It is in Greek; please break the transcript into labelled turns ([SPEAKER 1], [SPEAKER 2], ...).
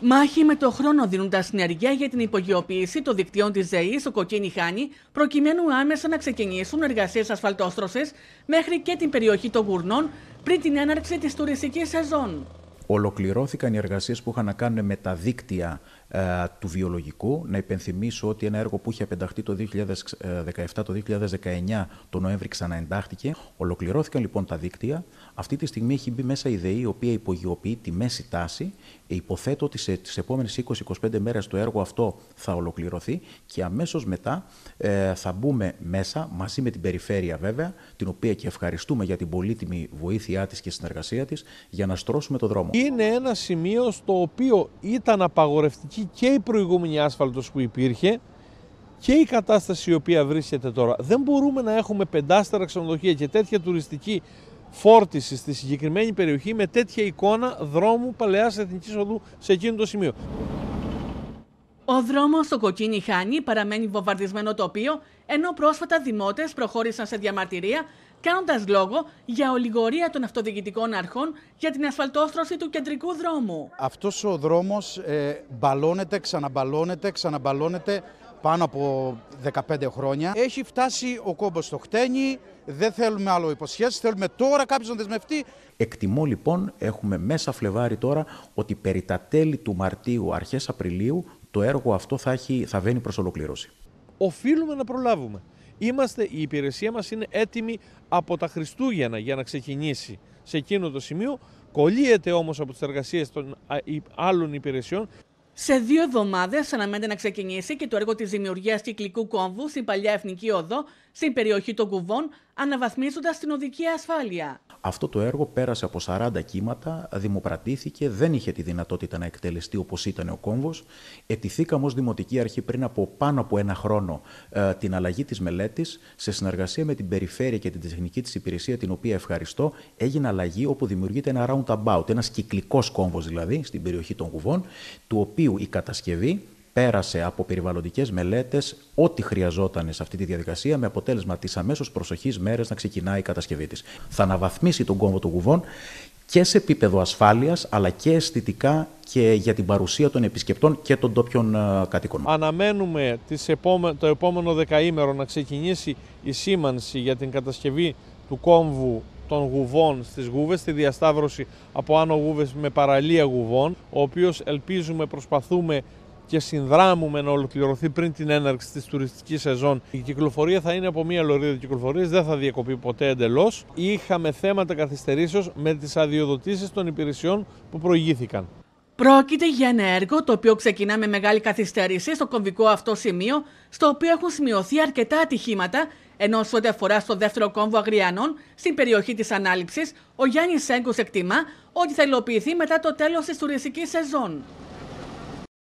[SPEAKER 1] Μάχη με το χρόνο δίνουν τα συνεργεία για την υπογειοποίηση των δικτύων της ΔΕΗ στο κοκκίνη χάνη, προκειμένου άμεσα να ξεκινήσουν εργασίες ασφαλτόστρωσης μέχρι και την περιοχή των Γουρνών πριν την έναρξη της τουριστικής σεζόν.
[SPEAKER 2] Ολοκληρώθηκαν οι εργασίες που είχαν να κάνουν με τα δίκτυα ε, του βιολογικού. Να υπενθυμίσω ότι ένα έργο που είχε απενταχθεί το 2017, το 2019, το Νοέμβρη ξαναεντάχθηκε. Ολοκληρώθηκαν λοιπόν τα δίκτυα. Αυτή τη στιγμή έχει μπει μέσα η ΔΕΗ, η οποία υπογειοποιεί τη μέση τάση. Ε, υποθέτω ότι σε τις επόμενες 20-25 μέρες το έργο αυτό θα ολοκληρωθεί και αμέσως μετά ε, θα μπούμε μέσα, μαζί με την περιφέρεια βέβαια, την οποία και ευχαριστούμε για την πολύτιμη βοήθειά της και συνεργασία της για να στρώσουμε το δρόμο.
[SPEAKER 3] Είναι ένα σημείο στο οποίο ήταν απαγορευτική και η προηγούμενη άσφαλτος που υπήρχε και η κατάσταση η οποία βρίσκεται τώρα. Δεν μπορούμε να έχουμε πεντάστερα ξενοδοχεία και τέτοια τουριστική φόρτιση στη συγκεκριμένη περιοχή με τέτοια εικόνα δρόμου παλαιάς εθνικής οδού σε εκείνο το σημείο.
[SPEAKER 1] Ο δρόμος στο Κοκκίνι Χάνι παραμένει βομβαρδισμένο τοπίο, ενώ πρόσφατα δημότες προχώρησαν σε διαμαρτυρία, κάνοντας λόγο για ολιγορία των αυτοδιοικητικών αρχών για την ασφαλτόστρωση του κεντρικού δρόμου.
[SPEAKER 2] Αυτός ο δρόμος ε, μπαλώνεται, ξαναμπαλώνεται, ξαναμπαλώνεται πάνω από 15 χρόνια. Έχει φτάσει ο κόμπος στο χτένι, δεν θέλουμε άλλο υποσχέσεις, θέλουμε τώρα κάποιο να δεσμευτεί. Εκτιμώ λοιπόν, έχουμε μέσα Φλεβάρι τώρα, ότι περί τα τέλη του Μαρτίου, αρχές Απριλίου, το έργο αυτό θα, έχει, θα βαίνει προς ολοκλήρωση.
[SPEAKER 3] Οφείλουμε να προλάβουμε. Είμαστε, η υπηρεσία μας είναι έτοιμη από τα Χριστούγεννα για να ξεκινήσει σε εκείνο το σημείο. Κολλείεται όμως από τις εργασίες των άλλων υπηρεσιών.
[SPEAKER 1] Σε δύο εβδομάδες αναμένεται να ξεκινήσει και το έργο της δημιουργίας κυκλικού κόμβου στην παλιά Εθνική Οδό, στην περιοχή των Κουβών, Αναβαθμίζοντας την οδική ασφάλεια.
[SPEAKER 2] Αυτό το έργο πέρασε από 40 κύματα, δημοπρατήθηκε, δεν είχε τη δυνατότητα να εκτελεστεί όπως ήταν ο κόμβος. Ετηθήκαμε ως Δημοτική Αρχή πριν από πάνω από ένα χρόνο ε, την αλλαγή της μελέτης. Σε συνεργασία με την περιφέρεια και την τεχνική της υπηρεσία, την οποία ευχαριστώ, έγινε αλλαγή όπου δημιουργείται ένα roundabout, ένας κυκλικός κόμβος δηλαδή, στην περιοχή των Κουβών, του οποίου η κατασκευή πέρασε από περιβαλλοντικές μελέτες ό,τι χρειαζόταν σε αυτή τη διαδικασία, με αποτέλεσμα της αμέσως προσοχή μέρες να ξεκινάει η κατασκευή της. Θα αναβαθμίσει τον κόμβο των κουβών και σε επίπεδο ασφάλειας, αλλά και αισθητικά και για την παρουσία των επισκεπτών και των τόπιων ε, κατοίκων.
[SPEAKER 3] Αναμένουμε το επόμενο δεκαήμερο να ξεκινήσει η σήμανση για την κατασκευή του κόμβου των γουβών στις γούβες, τη διασταύρωση από άνω γούβες με παραλία γουβών, ο οποίος ελπίζουμε, προσπαθούμε και συνδράμουμε να ολοκληρωθεί πριν την έναρξη της τουριστικής σεζόν. Η κυκλοφορία θα είναι από μία λωρίδα κυκλοφορίας, δεν θα διακοπεί ποτέ εντελώς. Είχαμε θέματα καθυστερήσεως με τις αδειοδοτήσεις των υπηρεσιών που προηγήθηκαν.
[SPEAKER 1] Πρόκειται για ένα έργο το οποίο ξεκινά με μεγάλη καθυστέρηση στο κομβικό αυτό σημείο, στο οποίο έχουν σημειωθεί αρκετά ατυχήματα, ενώ σε ό,τι αφορά στο δεύτερο κόμβο Αγριανών, στην περιοχή της ανάληψης, ο Γιάννης Σέγκο εκτιμά ότι θα υλοποιηθεί μετά το τέλος της τουριστικής σεζόν.